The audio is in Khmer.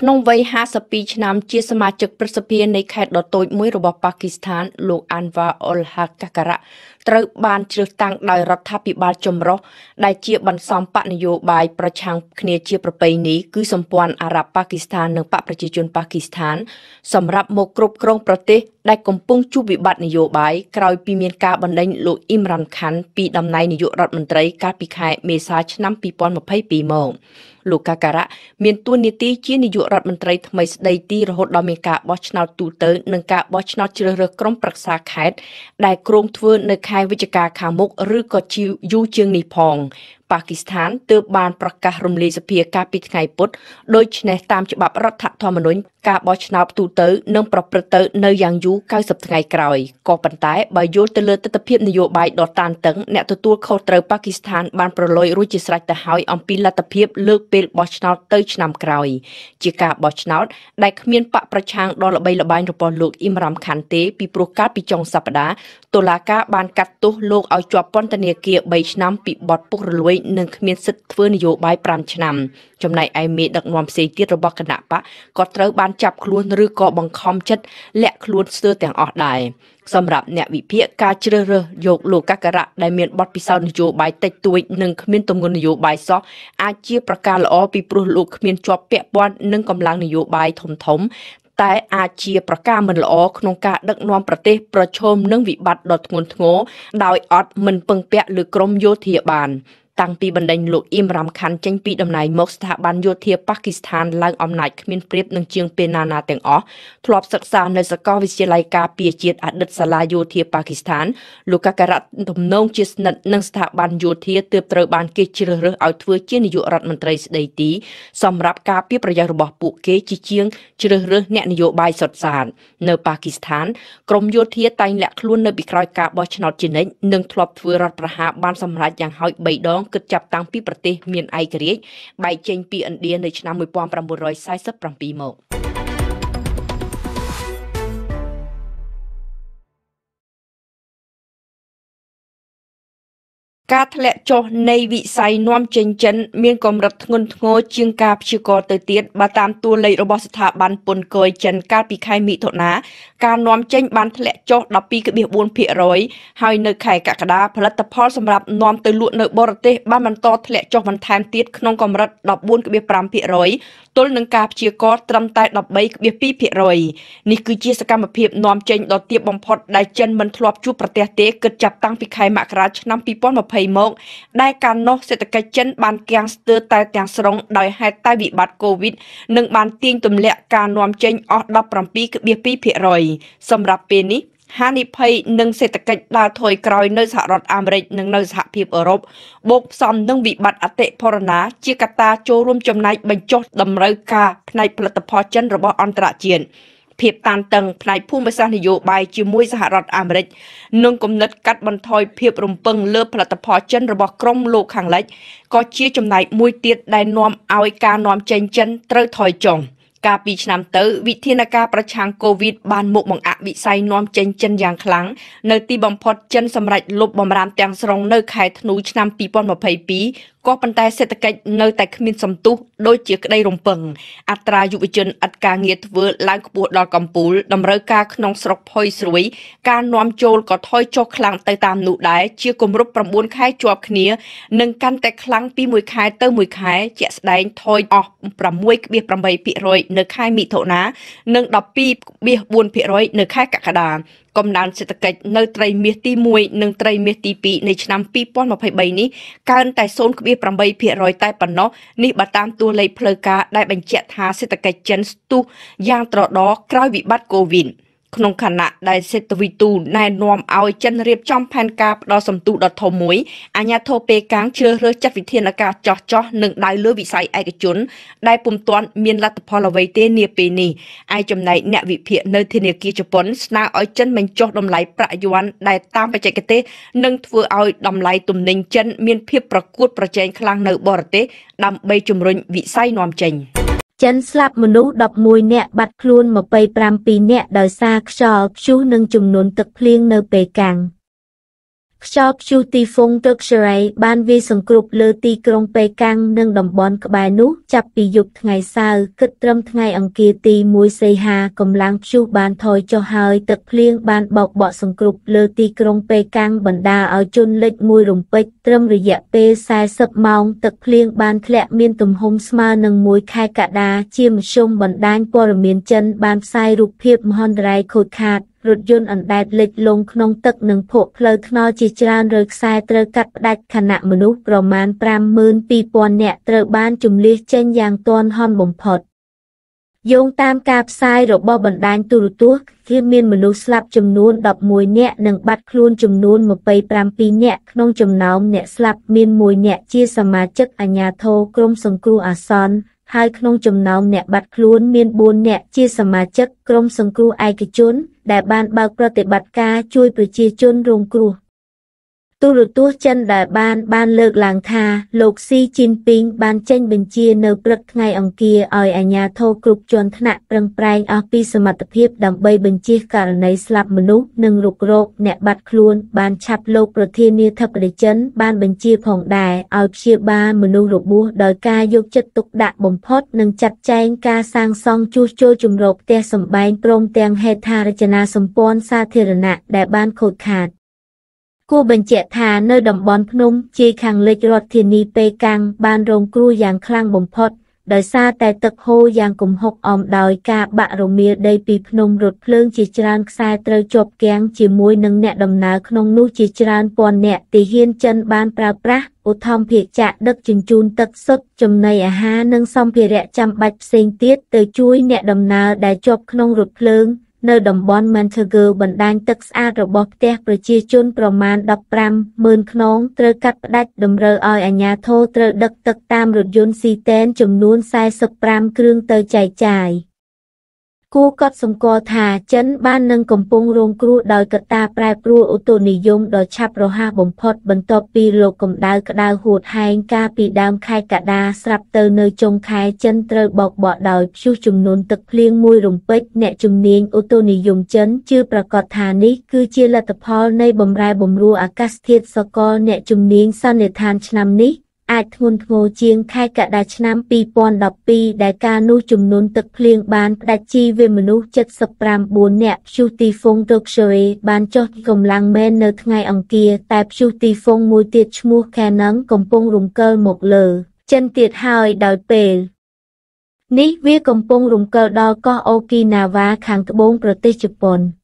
ក្នុងវ័យ52ឆ្នាំជាសមាជិកប្រសិទ្ធិនៃខេត្តដ៏តូចមួយរបស់ប៉ាគីស្ថានលោកអានវ៉ាអុលហាកាការៈត្រូវបានជ្រើសតាំងដោយរដ្ឋាភិបាលចម្រុះដែលជាបន្សំបកនយោបាយប្រឆាំងគ្នាជាប្រពៃណីគឺសម្ព័ន្ធអារ៉ាប់ប៉ាគីស្ថាននិងបកប្រជាជនប៉ាគីស្ថានសម្រាប់មកគ្រប់គ្រងប្រទេសដែលកំពុងជួបវិបត្តិនយោបាយក្រោយពីមានការបណ្ដេញលោកអ៊ីមរ៉ាន់ខាន់ពីតំណែងនាយករដ្ឋមន្ត្រីកាលពីខែមេសាឆ្នាំ2022មកលោកកាការៈមានទួនាទីជានាយករដ្ឋមន្ត្រីថ្មីស្ដីទីរហូតដល់មានការបោះឆ្នោតទូទៅនិងការបោះឆ្នោតជ្រើសរើសក្រុមប្រឹក្សាខេត្តដែលគ្រោងធ្វើនៅខែវិច្ឆិកាខាងមុខឬក៏យូរជាងនេះផងប៉ាគីស្ថានទើបបានប្រកាសរំលាយសភាកាលពីថ្ងៃពុធដូច្នេះតាមច្បាប់រដ្ឋធម្មនុញ្ញការបោះឆ្នោតទូទៅនឹងប្រព្រឹត្តទៅនៅយ៉ាងយូរ90ថ្ងៃក្រោយក៏ប៉ុន្តែបើយោលទៅលើទស្សនវិជ្ជានយោបាយដ៏តានតឹងអ្នកទទួលខុសត្រូវប៉ាគីស្ថានបានប្រឡយរួចជាស្រេចទៅហើយអំពីលទ្ធភាពលើកពេលបោះឆ្នោតទៅឆ្នាំក្រោយជាការបោះឆ្នោតដែលគ្មានបកប្រឆាំងដ៏ល្បីល្បាញរបស់លោកអ៊ីមរ៉ាំខាន់ទេពីព្រោះកាលពីចុងសប្តាហ៍តុលាការបានកាត់ទោសលោកឲ្យជាប់ពន្ធនាគារ3ឆ្នាំពីបទពុករលួយរិចនឹងគ្មានសិទ្ធិធ្វើនយោបាយ5ឆ្នាំចំណែកឯមេដឹកនាំផ្សេងទៀតរបស់គណៈបកក៏ត្រូវបានចាប់ខ្លួនឬក៏បង្ខំចិត្តលាក់ខ្លួនស្ទើរទាំងអស់ដែរសម្រាប់អ្នកវិភាគការជ្រើសរើសយកលោកកករៈដែលមានបទពិសោធន៍នយោបាយតិចតួច និងគ្មានទម្ងន់នយោបាយសោះអាចជាប្រការល្អពីព្រោះលោកគ្មានជាប់ពាក់ព័ន្ធនឹងកម្លាំងនយោបាយធំធំតែអាចជាប្រការមិនល្អក្នុងការដឹកនាំប្រទេសប្រឈមនឹងវិបត្តិដ៏ធ្ងន់ធ្ងរដោយអត់មិនពឹងពាក់លើក្រមយោធាបានតាំងពីបណ្ដេញលោកអ៊ីមរ៉ាំខាន់ចេញពីតំណែងមកស្ថាប័នយោធាប៉ាគីស្ថានឡើងអំណាចគ្មានប្រៀបនឹងជាងពេលណាណាទាំងអស់ធ្លាប់សិក្សានៅសាកលវិទ្យាល័យការពារជាតិអតីតសាលាយោធាប៉ាគីស្ថានលោកកាការៈទំនងជាស្និទ្ធនឹងស្ថាប័នយោធាទើបត្រូវបានគេជ្រើសរើសឲ្យធ្វើជានាយករដ្ឋមន្ត្រីស្ដីទីសម្រាប់ការពារប្រយោជន៍របស់ពួកគេជាជាងជ្រើសរើសអ្នកនយោបាយសុទ្ធសាធនៅប៉ាគីស្ថានក្រមយោធាតែងលាក់ខ្លួននៅពីក្រោយការបោះឆ្នោតជានិច្ចនិងធ្លាប់ធ្វើរដ្ឋប្រហារបានសម្រេចយ៉ាងហោច3ដងគិតចាប់តាំងពីប្រទេសមានឯករាជ្យបែកចេញពីឥណ្ឌានៅឆ្នាំ1947មកការធ្លាក់ចុះនៃវិស័យនាំចិញ្ចឹមមានកម្រិតធ្ងន់ធ្ងរជាង ការព្យាករទៅទៀតបើតាមតួលេខរបស់ស្ថាប័នពន្ធគយចិនកាលពីខែមិថុនាការនាំចិញ្ចឹមបានធ្លាក់ចុះ12.4%ហើយនៅខែកក្កដាផលិតផលសម្រាប់នាំទៅលក់នៅបរទេសបានបន្តធ្លាក់ចុះបន្ថែមទៀតក្នុងកម្រិត14.5%ទល់នឹងការព្យាករត្រឹមតែ13.2%នេះគឺជាសកម្មភាពនាំចេញដ៏ទាបបំផុតដែលចិនមិនធ្លាប់ជួបប្រទះទេគិតចាប់តាំងពីខែមករាឆ្នាំ2020មកដែលកាលនោះសេដ្ឋកិច្ចចិនបានគាំងស្ទើរតែទាំងស្រុងដោយហេតុតែវិបត្តិ COVID និងបានទាញទម្លាក់ការនាំចេញអស់17.2%សម្រាប់ពេលនេះហានិភ័យនិងសេដ្ឋកិច្ចដើរថយក្រោយនៅសហរដ្ឋអាមេរិកនិងនៅសហភាពអឺរ៉ុបបូកផ្សំនឹងវិបត្តិអតិផរណាជាកត្តាចូលរួមចំណែកបញ្ចុះតម្រូវការផ្នែកផលិតផលចិនរបស់អន្តរជាតិភាពតានតឹងផ្នែកភូមិសាស្ត្រនយោបាយជាមួយសហរដ្ឋអាមេរិកនិងគំនិតកាត់បន្ថយភាពរំពឹងលើផលិតផលចិនរបស់ក្រុមលោកខាងលិចក៏ជាចំណែកមួយទៀតដែលនាំឲ្យការនាំចេញចិនត្រូវថយចុះ។កាលពីឆ្នាំទៅវិធានការប្រឆាំងកូវីដបានមុខបង្អាក់វិស័យនាំចេញចិនយ៉ាងខ្លាំងនៅទីបំផុតចិនសម្រេចលុបបំរាមទាំងស្រុងនៅខែធ្នូឆ្នាំ2022ក៏ប៉ុន្តែសេដ្ឋកិច្ចនៅតែគ្មានសំទុះដូចជាក្តីរំពឹងអត្រាយុវជនឥតការងារធ្វើឡើងខ្ពស់ដល់កំពូលតម្រូវការក្នុងស្រុកផុយស្រួយ ការនាំចូលក៏ថយចុះខ្លាំងទៅតាមនោះដែរជាគម្រប់9ខែជាប់គ្នានិងកាន់តែខ្លាំងពី1ខែ ទៅ1ខែ ជាក់ស្ដែងថយអស់6.8%នៅ ខែមិថុនានិង12.4%នៅខែកក្កដាកំណើនសេដ្ឋកិច្ចនៅត្រីមាសទី1និងត្រីមាសទី2នៃឆ្នាំ2023នេះកើនតែ0.8%តែប៉ុណ្ណោះនេះបើតាមតួលេខផ្លូវការដែលបញ្ជាក់ថាសេដ្ឋកិច្ចចិនស្ទុះយ៉ាងត្រដរក្រោយវិបត្តិ COVID-19 ក្នុងខណៈដែលសេដ្ឋវិទូណែនាំឲ្យចិនរៀបចំផែនការផ្ដោសំទូដ៏ធំមួយអាញាធរពេកាំងជ្រើសរើសចាត់វិធានការចោះចោះនិងដៅលើវិស័យឯកជន ដែលពុំទាន់មានលទ្ធផលអ្វីទេនាពេលនេះឯចំណែកអ្នកវិភាគនៅធនាគារជប៉ុនស្នើឲ្យចិនបញ្ចុះតម្លៃប្រាក់យួនដែលតាមបច្ចេកទេសនឹងធ្វើឲ្យតម្លៃទំនិញចិន មានភាពប្រកួតប្រជែងខ្លាំងនៅបរទេសដើម្បីជំរុញវិស័យនាំចេញ។ចិនស្លាប់មនុស្ស11នាក់បាត់ខ្លួន27នាក់ដោយសារខ្យល់ព្យុះនិងចំនួនទឹកភ្លៀងនៅប៉េកាំង។ខ្យល់ព្យុះទីហ្វុងទឹកសេរីបានវាយសង្គ្រុបលើទីក្រុងប៉េកាំងនិងតំបន់ក្បែរនោះ ចាប់ពីយប់ថ្ងៃសៅរ៍គិតត្រឹមថ្ងៃ អង្គារទី1សីហាកម្លាំងព្យុះបានថយចុះហើយទឹកភ្លៀងបានបោកបក់សង្គ្រុបលើទីក្រុងប៉េកាំងបណ្ដាលឲ្យជន់លិចមួយរំពេចត្រឹមរយៈពេល40ម៉ោងទឹកភ្លៀងបានធ្លាក់មានទំហំស្មើនឹង1ខែកដា ជាមធ្យមបណ្ដាញព័ត៌មានចិន បានផ្សាយរូបភាពមហន្តរាយខូចខាតរថយន្តអណ្ដែតលិចលង់ក្នុងទឹកនិងភក់ផ្លូវថ្នល់ជាច្រើនរើខ្សែត្រូវកាត់ផ្ដាច់ខណៈមនុស្សប្រមាណ52,000នាក់ត្រូវបានជម្លៀសចេញយ៉ាងទាន់ហន់បំផុតយោងតាមការផ្សាយរបស់បណ្ដាញទូរទស្សន៍គឺមានមនុស្សស្លាប់ចំនួន11នាក់និងបាត់ខ្លួនចំនួន27នាក់ក្នុងចំណោមអ្នកស្លាប់មាន1នាក់ជាសមាជិកអាជ្ញាធរក្រមសង្គ្រោះអាសន្នហើយក្នុងចំណោមអ្នកបាត់ខ្លួនមាន4នាក់ជាសមាជិកក្រុមសង្គ្រោះឯកជនដែលបានបើកប្រតិបត្តិការជួយប្រជាជនរងគ្រោះ។ទូរទស្សន៍ចិនដែលបាន បានលើកឡើងថាលោកស៊ីជីនពីងបានចេញ បញ្ជា នៅព្រឹកថ្ងៃអង្គារឲ្យអាជ្ញាធរគ្រប់ជាន់ថ្នាក់ប្រឹងប្រែងអស់ពីសមត្ថភាព ដើម្បីបញ្ជាករណីស្លាប់មនុស្សនិងរុករកអ្នកបាត់ខ្លួន បានឆាប់លោកប្រធានាធិបតីចិនបានបញ្ជាផងដែរឲ្យព្យាបាលមនុស្សរបួសដោយការយកចិត្តទុកដាក់បំផុតនិងចាត់ចែងការសាងសង់ជួសជុលជំរកផ្ទះសម្បែងព្រមទាំងហេដ្ឋារចនាសម្ព័ន្ធសាធារណៈដែលបានខូចខាតគួរបញ្ជាក់ថានៅតំបន់ភ្នំជាខាងលិចរដ្ឋធានីពេកាំងបានរងគ្រោះយ៉ាងខ្លាំងបំផុតដោយសារតែទឹកហូរយ៉ាងគំហុកអមដោយការបាក់រមៀលដីពីភ្នំរថភ្លើងជាច្រើនខ្សែត្រូវជាប់គាំងជាមួយនឹងអ្នកដំណើរក្នុងនោះជាច្រើនពាន់អ្នកទីហ៊ានចិនបានប្រើប្រាស់ឧទ្ធម្ភាគចាក់ដឹកជញ្ជូនទឹកសុទ្ធចំណីអាហារនិងសម្ភារៈចាំបាច់ផ្សេងទៀតទៅជួយអ្នកដំណើរដែលជាប់ក្នុងរថភ្លើងនៅតំបន់ Montague បណ្ដាញទឹកស្អាតរបស់ផ្ទះប្រជាជន ប្រមាណ150,000ខ្នងត្រូវកាត់ផ្ដាច់តម្រូវឲ្យអាជ្ញាធរត្រូវដឹកទឹកតាមរថយន្តស៊ីទែនចំនួន45គ្រឿងទៅចែកចាយ។គួរកត់សម្គាល់ថាចិនបាននឹងកំពុងរងគ្រោះដោយកត្តាប្រែប្រួលឧតុនិយមដ៏ឆាប់រហ័សបំផុត បន្ទាប់ពីលោកកម្ដៅក្តៅហួតហែងកាលពីដើមខែកដាស្រាប់ទៅនៅចុងខែ ចិនត្រូវបោកបក់ដោយព្យុះជំនន់ទឹកភ្លៀងមួយរំពេចអ្នកជំនាញឧតុនិយមចិនជឿប្រកាសថានេះ គឺជាលទ្ធផល នៃបំរែបំរួលអាកាសធាតុសកលអ្នកជំនាញសន្និដ្ឋានឆ្នាំនេះអាចធ្ងន់ធ្ងរជាងខែកដាឆ្នាំ2012ដែលកាលនោះចំនួនទឹកភ្លៀងបានផ្ដាច់ជីវិមនុស្ស79នាក់ព្យុះទីហ្វុងដូកស៊ូរីបានចុះកម្លាំងមែននៅថ្ងៃអង្គារតែព្យុះទីហ្វុងមួយទៀតឈ្មោះខែណឹងកំពុងរំកិលមកលើចិនទៀតហើយដោយពេល នេះវាកំពុងរំកិលដល់កោះអូគីណាវ៉ាខាងត្បូងប្រទេសជប៉ុន។